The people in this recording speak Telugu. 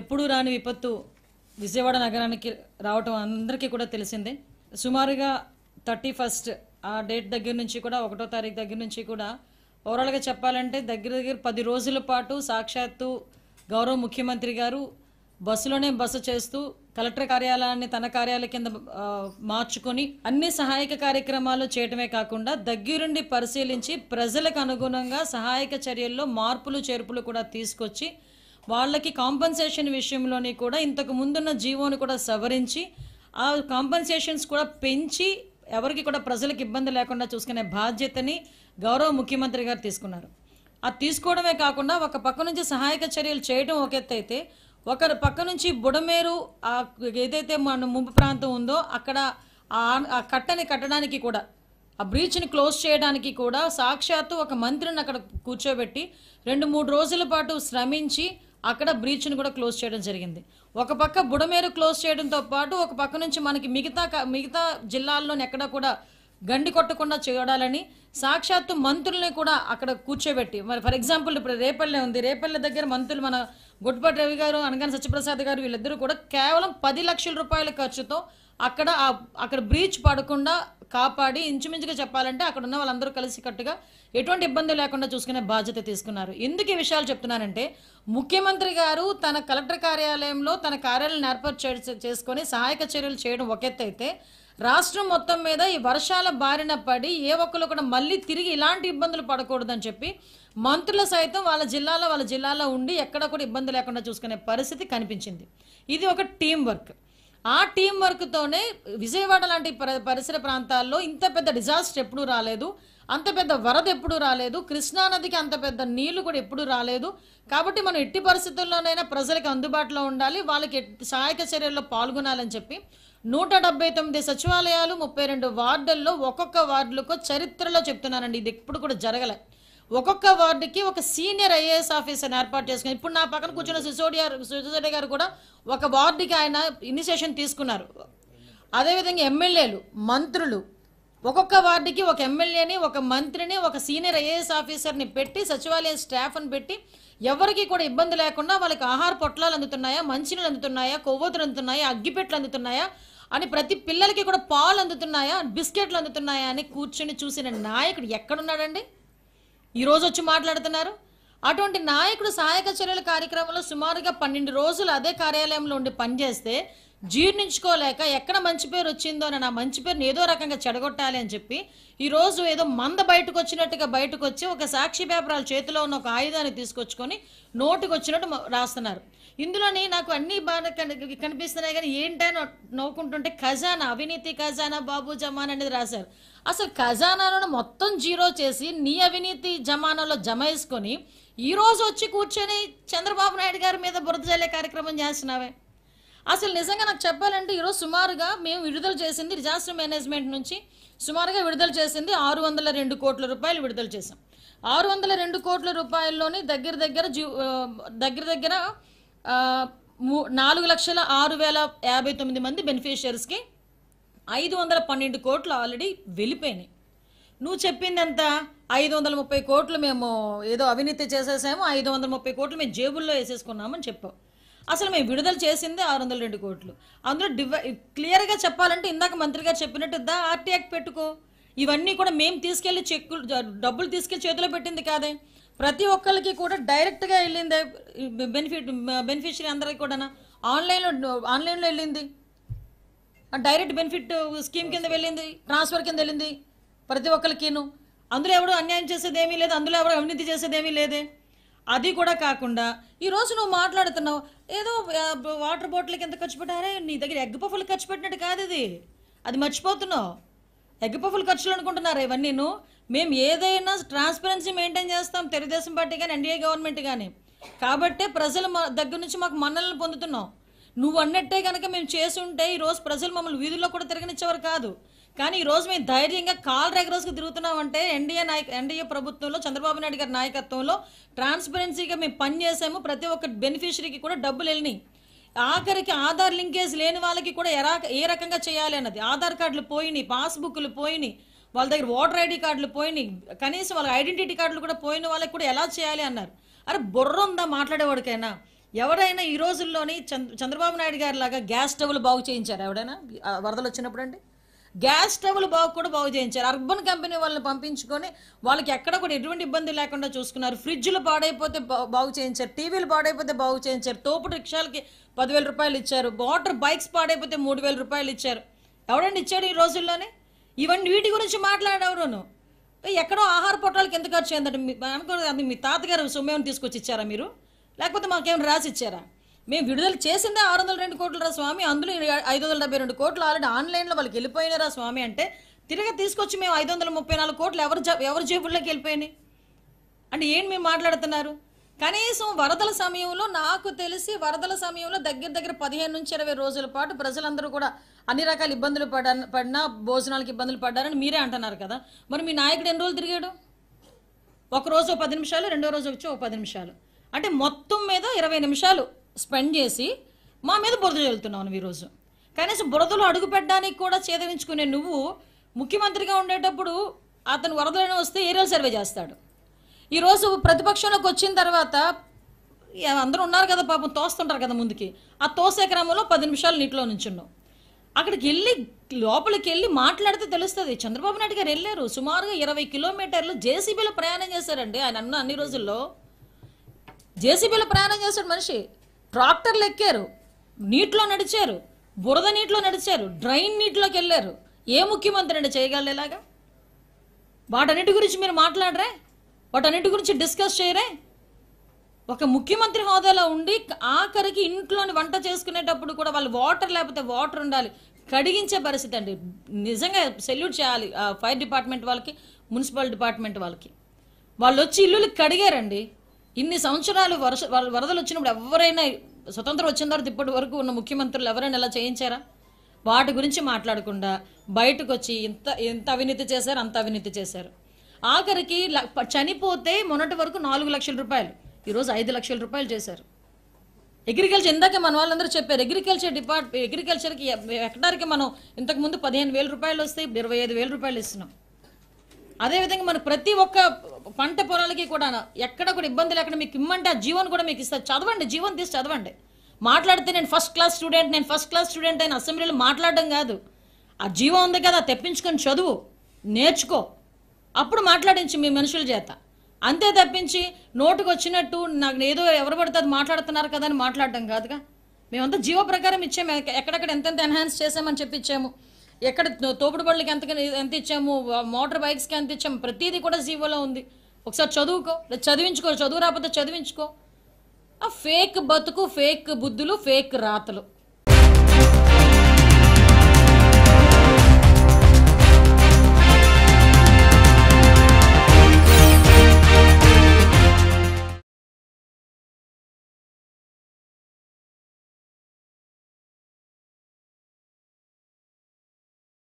ఎప్పుడూ రాని విపత్తు విజయవాడ నగరానికి రావటం అందరికీ కూడా తెలిసిందే సుమారుగా థర్టీ ఫస్ట్ ఆ డేట్ దగ్గర నుంచి కూడా ఒకటో తారీఖు దగ్గర నుంచి కూడా ఓవరాల్గా చెప్పాలంటే దగ్గర దగ్గర పది రోజుల పాటు సాక్షాత్తు గౌరవ ముఖ్యమంత్రి గారు బస్సులోనే బస్సు చేస్తూ కలెక్టర్ కార్యాలయాన్ని తన కార్యాల కింద మార్చుకొని అన్ని సహాయక కార్యక్రమాలు చేయటమే కాకుండా దగ్గరుండి పరిశీలించి ప్రజలకు అనుగుణంగా సహాయక చర్యల్లో మార్పులు చేర్పులు కూడా తీసుకొచ్చి వాళ్ళకి కాంపన్సేషన్ విషయంలోని కూడా ఇంతకు ముందున్న జీవోని కూడా సవరించి ఆ కాంపన్సేషన్స్ కూడా పెంచి ఎవరికి కూడా ప్రజలకు ఇబ్బంది లేకుండా చూసుకునే బాధ్యతని గౌరవ ముఖ్యమంత్రి గారు తీసుకున్నారు అది తీసుకోవడమే కాకుండా ఒక పక్క నుంచి సహాయక చర్యలు చేయడం ఒక ఎత్తు అయితే ఒకరి పక్క నుంచి బుడమేరు ఆ ఏదైతే మన ముంపు ప్రాంతం ఉందో అక్కడ ఆ కట్టని కట్టడానికి కూడా ఆ బ్రీచ్ని క్లోజ్ చేయడానికి కూడా సాక్షాత్తు ఒక మంత్రిని అక్కడ కూర్చోబెట్టి రెండు మూడు రోజుల పాటు శ్రమించి అక్కడ బ్రీచ్ను కూడా క్లోజ్ చేయడం జరిగింది ఒక పక్క బుడమేరు క్లోజ్ చేయడంతో పాటు ఒక పక్క నుంచి మనకి మిగతా మిగతా జిల్లాల్లోని ఎక్కడ కూడా గండి కొట్టకుండా చేయడాలని సాక్షాత్తు మంత్రుల్ని కూడా అక్కడ కూర్చోబెట్టి మరి ఫర్ ఎగ్జాంపుల్ ఇప్పుడు రేపల్లె ఉంది రేపల్లె దగ్గర మంత్రులు మన గుడ్పాటి రవి గారు అనగానే సత్యప్రసాద్ గారు వీళ్ళిద్దరూ కూడా కేవలం పది లక్షల రూపాయల ఖర్చుతో అక్కడ అక్కడ బ్రీచ్ పడకుండా కాపాడి ఇంచుమించుగా చెప్పాలంటే అక్కడ ఉన్న వాళ్ళందరూ కట్టుగా ఎటువంటి ఇబ్బంది లేకుండా చూసుకునే బాధ్యత తీసుకున్నారు ఎందుకు ఈ విషయాలు చెప్తున్నానంటే ముఖ్యమంత్రి గారు తన కలెక్టర్ కార్యాలయంలో తన కార్యాలయం ఏర్పాటు చేసుకొని సహాయక చర్యలు చేయడం ఒక అయితే రాష్ట్రం మొత్తం మీద ఈ వర్షాల బారిన పడి ఏ ఒక్కరు కూడా మళ్ళీ తిరిగి ఇలాంటి ఇబ్బందులు పడకూడదని చెప్పి మంత్రులు సైతం వాళ్ళ జిల్లాలో వాళ్ళ జిల్లాలో ఉండి ఎక్కడ కూడా ఇబ్బంది లేకుండా చూసుకునే పరిస్థితి కనిపించింది ఇది ఒక టీం వర్క్ ఆ టీం వర్క్తోనే విజయవాడ లాంటి పరిసర ప్రాంతాల్లో ఇంత పెద్ద డిజాస్టర్ ఎప్పుడూ రాలేదు అంత పెద్ద వరద ఎప్పుడూ రాలేదు కృష్ణానదికి అంత పెద్ద నీళ్లు కూడా ఎప్పుడూ రాలేదు కాబట్టి మనం ఎట్టి పరిస్థితుల్లోనైనా ప్రజలకు అందుబాటులో ఉండాలి వాళ్ళకి సహాయక చర్యల్లో పాల్గొనాలని చెప్పి నూట డెబ్బై తొమ్మిది సచివాలయాలు ముప్పై రెండు వార్డుల్లో ఒక్కొక్క వార్డులకు చరిత్రలో చెప్తున్నానండి ఇది ఎప్పుడు కూడా జరగలే ఒక్కొక్క వార్డుకి ఒక సీనియర్ ఐఏఎస్ ఆఫీసర్ని ఏర్పాటు చేసుకుని ఇప్పుడు నా పక్కన కూర్చున్న సిసోడియా సిసోడియా గారు కూడా ఒక వార్డుకి ఆయన ఇనిషియేషన్ తీసుకున్నారు అదేవిధంగా ఎమ్మెల్యేలు మంత్రులు ఒక్కొక్క వార్డుకి ఒక ఎమ్మెల్యేని ఒక మంత్రిని ఒక సీనియర్ ఐఏఎస్ ఆఫీసర్ని పెట్టి సచివాలయ స్టాఫ్ని పెట్టి ఎవరికి కూడా ఇబ్బంది లేకుండా వాళ్ళకి ఆహార పొట్లాలు అందుతున్నాయా మంచినీళ్ళు అందుతున్నాయా కొవ్వొత్తులు అందుతున్నాయా అగ్గిపెట్లు అందుతున్నాయా అని ప్రతి పిల్లలకి కూడా పాలు అందుతున్నాయా బిస్కెట్లు అందుతున్నాయా అని కూర్చొని చూసిన నాయకుడు ఎక్కడున్నాడండి ఈరోజు వచ్చి మాట్లాడుతున్నారు అటువంటి నాయకుడు సహాయక చర్యల కార్యక్రమంలో సుమారుగా పన్నెండు రోజులు అదే కార్యాలయంలో ఉండి పనిచేస్తే జీర్ణించుకోలేక ఎక్కడ మంచి పేరు వచ్చిందో నా మంచి పేరుని ఏదో రకంగా చెడగొట్టాలి అని చెప్పి ఈరోజు ఏదో మంద బయటకు వచ్చినట్టుగా బయటకు వచ్చి ఒక సాక్షి పేపరాలు చేతిలో ఉన్న ఒక ఆయుధాన్ని తీసుకొచ్చుకొని నోటుకు వచ్చినట్టు రాస్తున్నారు ఇందులోని నాకు అన్ని బాగా కనిపిస్తున్నాయి కానీ ఏంటని నవ్వుకుంటుంటే ఖజానా అవినీతి ఖజానా బాబు జమాన్ అనేది రాశారు అసలు ఖజానాలను మొత్తం జీరో చేసి నీ అవినీతి జమానాలో జమ వేసుకొని ఈరోజు వచ్చి కూర్చొని చంద్రబాబు నాయుడు గారి మీద బురద జల్లే కార్యక్రమం చేస్తున్నావే అసలు నిజంగా నాకు చెప్పాలంటే ఈరోజు సుమారుగా మేము విడుదల చేసింది డిజాస్టర్ మేనేజ్మెంట్ నుంచి సుమారుగా విడుదల చేసింది ఆరు వందల రెండు కోట్ల రూపాయలు విడుదల చేసాం ఆరు వందల రెండు కోట్ల రూపాయల్లోని దగ్గర దగ్గర జీ దగ్గర దగ్గర నాలుగు లక్షల ఆరు వేల యాభై తొమ్మిది మంది బెనిఫిషియర్స్కి ఐదు వందల పన్నెండు కోట్లు ఆల్రెడీ వెళ్ళిపోయినాయి నువ్వు చెప్పింది ఎంత ఐదు వందల ముప్పై కోట్లు మేము ఏదో అవినీతి చేసేసాము ఐదు వందల ముప్పై కోట్లు మేము జేబుల్లో వేసేసుకున్నామని చెప్పావు అసలు మేము విడుదల చేసింది ఆరు వందల రెండు కోట్లు అందులో డివై క్లియర్గా చెప్పాలంటే ఇందాక మంత్రి గారు చెప్పినట్టు దా ఆర్టీ యాక్ట్ పెట్టుకో ఇవన్నీ కూడా మేము తీసుకెళ్లి చెక్కులు డబ్బులు తీసుకెళ్లి చేతిలో పెట్టింది కాదే ప్రతి ఒక్కరికి కూడా డైరెక్ట్గా వెళ్ళిందే బెనిఫిట్ బెనిఫిషరీ అందరికి కూడా ఆన్లైన్లో ఆన్లైన్లో వెళ్ళింది డైరెక్ట్ బెనిఫిట్ స్కీమ్ కింద వెళ్ళింది ట్రాన్స్ఫర్ కింద వెళ్ళింది ప్రతి ఒక్కరికిను అందులో ఎవరు అన్యాయం చేసేది ఏమీ లేదు అందులో ఎవరు అవినీతి చేసేది ఏమీ లేదే అది కూడా కాకుండా ఈరోజు నువ్వు మాట్లాడుతున్నావు ఏదో వాటర్ బాటిల్కి ఎంత ఖర్చు పెట్టారే నీ దగ్గర ఎగ్ పఫులు ఖర్చు పెట్టినట్టు కాదు ఇది అది మర్చిపోతున్నావు ఎగ్ పఫులు ఖర్చులు అనుకుంటున్నారా ఇవన్నీ నువ్వు మేము ఏదైనా ట్రాన్స్పరెన్సీ మెయింటైన్ చేస్తాం తెలుగుదేశం పార్టీ కానీ ఎన్డీఏ గవర్నమెంట్ కానీ కాబట్టే ప్రజల దగ్గర నుంచి మాకు మన్నలను పొందుతున్నాం నువ్వు అన్నట్టే కనుక మేము చేసి ఉంటే ఈరోజు ప్రజలు మమ్మల్ని వీధుల్లో కూడా తిరగనిచ్చేవారు కాదు కానీ ఈరోజు మేము ధైర్యంగా కాల్ రెగరోస్కి తిరుగుతున్నామంటే ఎన్డీఏ నాయక ఎన్డీఏ ప్రభుత్వంలో చంద్రబాబు నాయుడు గారి నాయకత్వంలో ట్రాన్స్పరెన్సీగా మేము పనిచేసాము ప్రతి ఒక్క బెనిఫిషరీకి కూడా డబ్బులు వెళ్ళినాయి ఆఖరికి ఆధార్ లింకేజ్ లేని వాళ్ళకి కూడా ఎరా ఏ రకంగా చేయాలి అన్నది ఆధార్ కార్డులు పోయినాయి పాస్బుక్లు పోయినాయి వాళ్ళ దగ్గర ఓటర్ ఐడి కార్డులు పోయినాయి కనీసం వాళ్ళ ఐడెంటిటీ కార్డులు కూడా పోయిన వాళ్ళకి కూడా ఎలా చేయాలి అన్నారు అరే బుర్ర ఉందా మాట్లాడేవాడికైనా ఎవరైనా ఈ రోజుల్లోని చంద్రబాబు నాయుడు గారి లాగా గ్యాస్ స్టవ్లు బాగు చేయించారు ఎవడైనా వరదలు వచ్చినప్పుడు అండి గ్యాస్ స్టవ్లు బాగు కూడా బాగు చేయించారు అర్బన్ కంపెనీ వాళ్ళని పంపించుకొని వాళ్ళకి ఎక్కడ కూడా ఎటువంటి ఇబ్బంది లేకుండా చూసుకున్నారు ఫ్రిడ్జ్లు పాడైపోతే బాగు చేయించారు టీవీలు పాడైపోతే బాగు చేయించారు తోపుడు రిక్షాలకి పదివేల రూపాయలు ఇచ్చారు వాటర్ బైక్స్ పాడైపోతే మూడు వేల రూపాయలు ఇచ్చారు ఎవడండి ఇచ్చాడు ఈ రోజుల్లోనే ఇవన్నీ వీటి గురించి మాట్లాడేవరును ఎక్కడో ఆహార పొట్టాలకి ఎంత ఖర్చు అయిందంటే మీ అనుకో మీ తాతగారు సొమ్మేమని తీసుకొచ్చి ఇచ్చారా మీరు లేకపోతే మాకేమైనా రాసి ఇచ్చారా మేము విడుదల చేసిందే ఆరు వందల రెండు కోట్లు రా స్వామి అందులో ఐదు వందల డెబ్బై రెండు కోట్లు ఆల్రెడీ ఆన్లైన్లో వాళ్ళకి వెళ్ళిపోయినారా స్వామి అంటే తిరిగి తీసుకొచ్చి మేము ఐదు వందల ముప్పై నాలుగు కోట్లు ఎవరు ఎవరి జేబుల్లోకి వెళ్ళిపోయినాయి అంటే ఏంటి మేము మాట్లాడుతున్నారు కనీసం వరదల సమయంలో నాకు తెలిసి వరదల సమయంలో దగ్గర దగ్గర పదిహేను నుంచి ఇరవై రోజుల పాటు ప్రజలందరూ కూడా అన్ని రకాల ఇబ్బందులు పడ పడినా భోజనాలకు ఇబ్బందులు పడ్డారని మీరే అంటున్నారు కదా మరి మీ నాయకుడు ఎన్ని రోజులు తిరిగాడు ఒక రోజు పది నిమిషాలు రెండో రోజు వచ్చి ఒక పది నిమిషాలు అంటే మొత్తం మీద ఇరవై నిమిషాలు స్పెండ్ చేసి మా మీద బురద చల్లుతున్నావు నువ్వు ఈరోజు కనీసం బురదలో అడుగు పెట్టడానికి కూడా చేదవించుకునే నువ్వు ముఖ్యమంత్రిగా ఉండేటప్పుడు అతను వరదలను వస్తే ఏరియల్ సర్వే చేస్తాడు ఈరోజు ప్రతిపక్షంలోకి వచ్చిన తర్వాత అందరూ ఉన్నారు కదా పాపం తోస్తుంటారు కదా ముందుకి ఆ తోసే క్రమంలో పది నిమిషాలు నీటిలో నుంచున్నావు అక్కడికి వెళ్ళి లోపలికి వెళ్ళి మాట్లాడితే తెలుస్తుంది చంద్రబాబు నాయుడు గారు వెళ్ళారు సుమారుగా ఇరవై కిలోమీటర్లు జేసీబీలో ప్రయాణం చేశారండి ఆయన అన్న అన్ని రోజుల్లో జేసీబీలో ప్రయాణం చేశాడు మనిషి ట్రాక్టర్లు ఎక్కారు నీటిలో నడిచారు బురద నీటిలో నడిచారు డ్రైన్ నీటిలోకి వెళ్ళారు ఏ ముఖ్యమంత్రి అండి చేయగలరు ఇలాగా వాటన్నిటి గురించి మీరు మాట్లాడరే వాటన్నిటి గురించి డిస్కస్ చేయరే ఒక ముఖ్యమంత్రి హోదాలో ఉండి ఆఖరికి ఇంట్లోని వంట చేసుకునేటప్పుడు కూడా వాళ్ళు వాటర్ లేకపోతే వాటర్ ఉండాలి కడిగించే పరిస్థితి అండి నిజంగా సెల్యూట్ చేయాలి ఫైర్ డిపార్ట్మెంట్ వాళ్ళకి మున్సిపల్ డిపార్ట్మెంట్ వాళ్ళకి వాళ్ళు వచ్చి ఇల్లులు కడిగారండి ఇన్ని సంవత్సరాలు వర్ష వరదలు వచ్చినప్పుడు ఎవరైనా స్వతంత్రం వచ్చిన తర్వాత ఇప్పటి వరకు ఉన్న ముఖ్యమంత్రులు ఎవరైనా ఎలా చేయించారా వాటి గురించి మాట్లాడకుండా బయటకు వచ్చి ఇంత ఎంత అవినీతి చేశారు అంత అవినీతి చేశారు ఆఖరికి చనిపోతే మొన్నటి వరకు నాలుగు లక్షల రూపాయలు ఈరోజు ఐదు లక్షల రూపాయలు చేశారు అగ్రికల్చర్ ఇందాక మన వాళ్ళందరూ చెప్పారు అగ్రికల్చర్ డిపార్ట్ అగ్రికల్చర్కి ఎక్కడానికి మనం ఇంతకుముందు పదిహేను వేల రూపాయలు వస్తే ఇప్పుడు ఇరవై ఐదు వేల రూపాయలు ఇస్తున్నాం అదేవిధంగా మన ప్రతి ఒక్క పంట పొలాలకి కూడా ఎక్కడ కూడా ఇబ్బంది లేకుండా మీకు ఇమ్మంటే ఆ జీవన్ కూడా మీకు ఇస్తారు చదవండి జీవన్ తీసి చదవండి మాట్లాడితే నేను ఫస్ట్ క్లాస్ స్టూడెంట్ నేను ఫస్ట్ క్లాస్ స్టూడెంట్ అయిన అసెంబ్లీలో మాట్లాడడం కాదు ఆ జీవం ఉంది కదా తెప్పించుకొని చదువు నేర్చుకో అప్పుడు మాట్లాడించి మీ మనుషుల చేత అంతే తప్పించి నోటుకు వచ్చినట్టు నాకు ఏదో ఎవరు పడుతుంది మాట్లాడుతున్నారు కదా అని మాట్లాడడం కాదుగా మేమంతా జీవ ప్రకారం ఇచ్చాము ఎక్కడెక్కడ ఎంతెంత ఎన్హాన్స్ చేసామని చెప్పి ఇచ్చాము ఎక్కడ తోపుడు బళ్ళకి ఎంత ఎంత ఇచ్చాము మోటార్ బైక్స్కి ఎంత ఇచ్చాము ప్రతిదీ కూడా జీవోలో ఉంది ఒకసారి చదువుకో చదివించుకో చదువు రాకపోతే చదివించుకో ఫేక్ బతుకు ఫేక్ బుద్ధులు ఫేక్ రాతలు